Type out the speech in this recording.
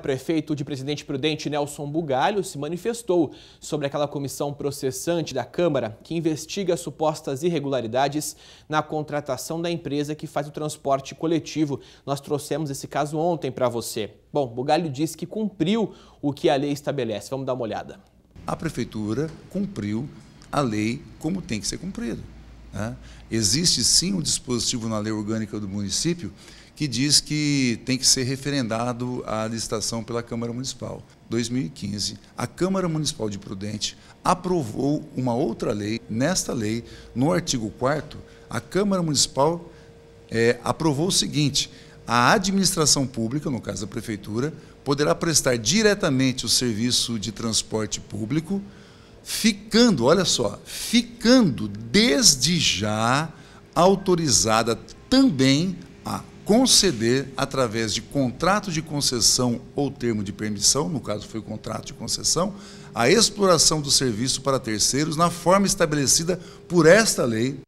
prefeito de Presidente Prudente Nelson Bugalho se manifestou sobre aquela comissão processante da Câmara que investiga supostas irregularidades na contratação da empresa que faz o transporte coletivo. Nós trouxemos esse caso ontem para você. Bom, Bugalho disse que cumpriu o que a lei estabelece. Vamos dar uma olhada. A prefeitura cumpriu a lei como tem que ser cumprida. Né? Existe sim um dispositivo na lei orgânica do município que diz que tem que ser referendado a licitação pela Câmara Municipal. 2015, a Câmara Municipal de Prudente aprovou uma outra lei. Nesta lei, no artigo 4 a Câmara Municipal é, aprovou o seguinte: a administração pública, no caso a prefeitura, poderá prestar diretamente o serviço de transporte público ficando, olha só, ficando desde já autorizada também a conceder, através de contrato de concessão ou termo de permissão, no caso foi o contrato de concessão, a exploração do serviço para terceiros na forma estabelecida por esta lei.